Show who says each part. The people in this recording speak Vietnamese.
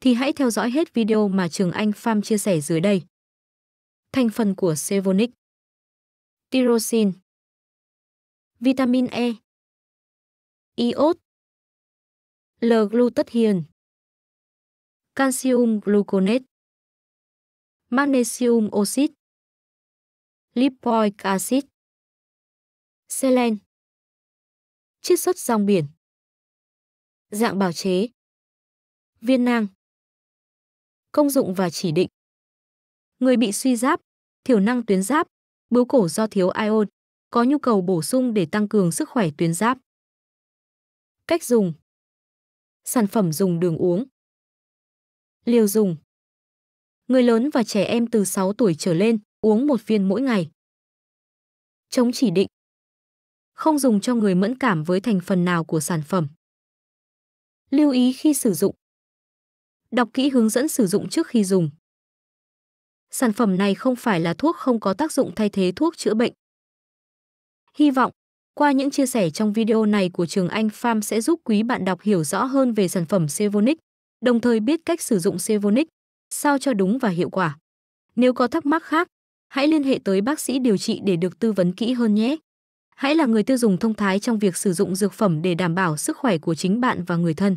Speaker 1: thì hãy theo dõi hết video mà Trường Anh Pham chia sẻ dưới đây. Thành phần của Sevonic
Speaker 2: Tyrosin Vitamin E Iốt L-glutathione Calcium gluconate Magnesium oxit Lipoic acid Selen Chiết xuất rong biển Dạng bào chế Viên nang công dụng và chỉ định. Người bị suy giáp, thiểu năng tuyến giáp, bướu cổ do thiếu ion, có nhu cầu bổ sung để tăng cường sức khỏe tuyến giáp. Cách dùng Sản phẩm dùng đường uống Liều dùng Người lớn và trẻ em từ 6 tuổi trở lên uống một viên mỗi ngày. Chống chỉ định Không dùng cho người mẫn cảm với thành phần nào của sản phẩm. Lưu ý khi sử dụng Đọc kỹ hướng dẫn sử dụng trước
Speaker 1: khi dùng. Sản phẩm này không phải là thuốc không có tác dụng thay thế thuốc chữa bệnh. Hy vọng, qua những chia sẻ trong video này của Trường Anh Farm sẽ giúp quý bạn đọc hiểu rõ hơn về sản phẩm Sevonic, đồng thời biết cách sử dụng Sevonic, sao cho đúng và hiệu quả. Nếu có thắc mắc khác, hãy liên hệ tới bác sĩ điều trị để được tư vấn kỹ hơn nhé. Hãy là người tiêu dùng thông thái trong việc sử dụng dược phẩm để đảm bảo sức khỏe của chính bạn và người thân.